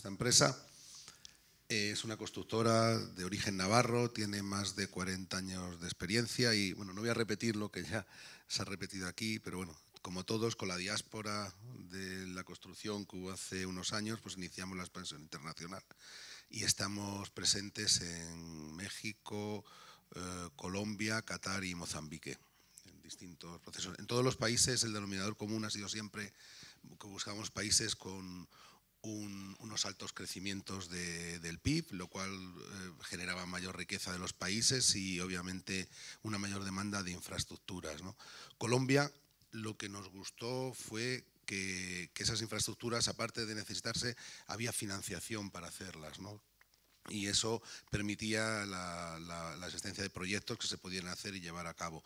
Esta empresa eh, es una constructora de origen navarro, tiene más de 40 años de experiencia y, bueno, no voy a repetir lo que ya se ha repetido aquí, pero bueno, como todos, con la diáspora de la construcción que hubo hace unos años, pues iniciamos la expansión internacional y estamos presentes en México, eh, Colombia, Qatar y Mozambique, en distintos procesos. En todos los países el denominador común ha sido siempre que buscamos países con unos altos crecimientos del PIB, lo cual eh, generaba mayor riqueza de los países y obviamente una mayor demanda de infraestructuras. Colombia lo que nos gustó fue que, esas infraestructuras, aparte de necesitarse, había financiación para hacerlas. Y eso permitía la, existencia de proyectos que se podían hacer y llevar a cabo.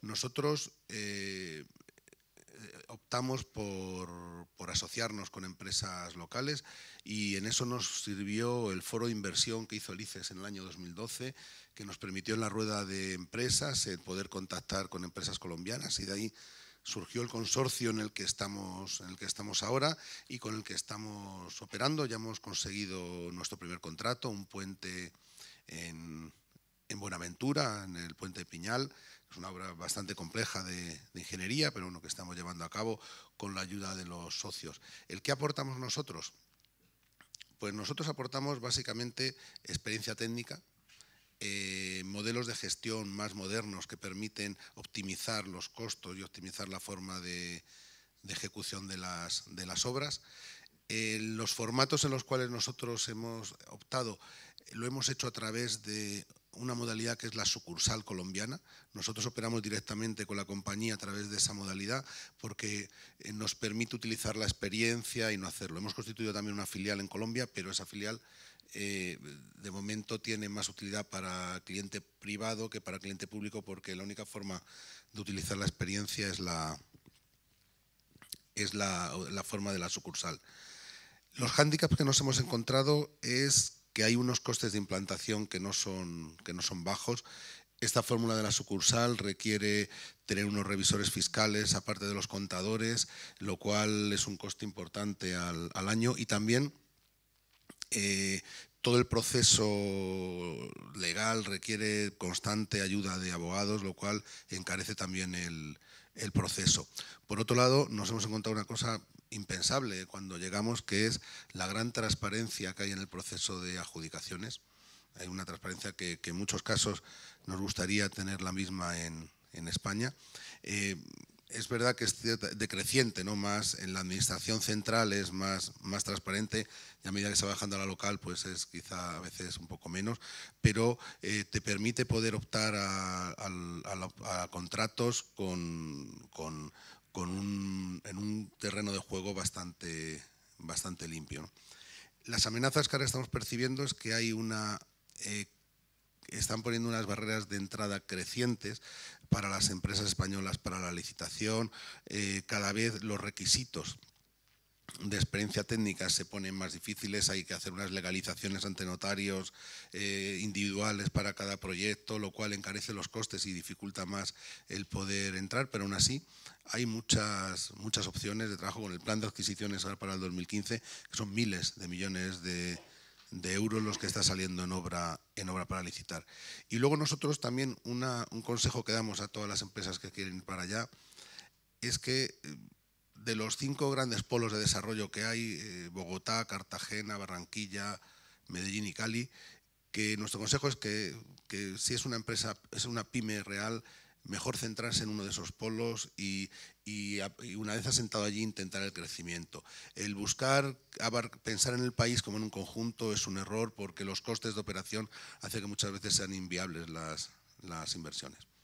Nosotros eh, eh, optamos por, asociarnos con empresas locales y en eso nos sirvió el foro de inversión que hizo el ICES en el año 2012, que nos permitió en la rueda de empresas eh, poder contactar con empresas colombianas y de ahí surgió el consorcio en el que estamos, en el que estamos ahora y con el que estamos operando. Ya hemos conseguido nuestro primer contrato, un puente en en Buenaventura, en el Puente de Piñal. Es una obra bastante compleja de, ingeniería, pero uno que estamos llevando a cabo con la ayuda de los socios. ¿El qué aportamos nosotros? Pues nosotros aportamos básicamente experiencia técnica, eh, modelos de gestión más modernos que permiten optimizar los costos y optimizar la forma de, ejecución de las, obras. Eh, los formatos en los cuales nosotros hemos optado lo hemos hecho a través de una modalidad que es la sucursal colombiana. Nosotros operamos directamente con la compañía a través de esa modalidad porque eh, nos permite utilizar la experiencia y no hacerlo. Hemos constituido también una filial en Colombia, pero esa filial eh, de momento tiene más utilidad para cliente privado que para cliente público porque la única forma de utilizar la experiencia es la, es la, la forma de la sucursal. Los hándicaps que nos hemos encontrado es que hay unos costes de implantación que no son, que no son bajos. Esta fórmula de la sucursal requiere tener unos revisores fiscales, aparte de los contadores, lo cual es un coste importante al, año y también eh, todo el proceso legal requiere constante ayuda de abogados, lo cual encarece también el, el proceso. Por otro lado, nos hemos encontrado una cosa impensable cuando llegamos, que es la gran transparencia que hay en el proceso de adjudicaciones. Hay una transparencia que, en muchos casos nos gustaría tener la misma en, España. Eh, es verdad que es decreciente, ¿no? Más en la administración central es más, más transparente y a medida que se va bajando a la local, pues es quizá a veces un poco menos, pero eh, te permite poder optar a, contratos con, en un terreno de juego bastante, bastante limpio. Las amenazas que ahora estamos percibiendo es que hay una... Eh, están poniendo unas barreras de entrada crecientes para las empresas españolas para la licitación, eh, cada vez los requisitos de experiencia técnica se ponen más difíciles, hay que hacer unas legalizaciones ante notarios eh, individuales para cada proyecto, lo cual encarece los costes y dificulta más el poder entrar, pero aún así hay muchas, muchas opciones de trabajo con el plan de adquisiciones para el 2015, que son miles de millones de, de euros los que está saliendo en obra, en obra para licitar. Y luego nosotros también un consejo que damos a todas las empresas que quieren ir para allá es que eh, de los cinco grandes polos de desarrollo que hay, eh, Bogotá, Cartagena, Barranquilla, Medellín y Cali, que nuestro consejo es que, si es una empresa, es una pyme real, mejor centrarse en uno de esos polos y, una vez asentado allí intentar el crecimiento. El buscar, pensar en el país como en un conjunto es un error porque los costes de operación hacen que muchas veces sean inviables las inversiones.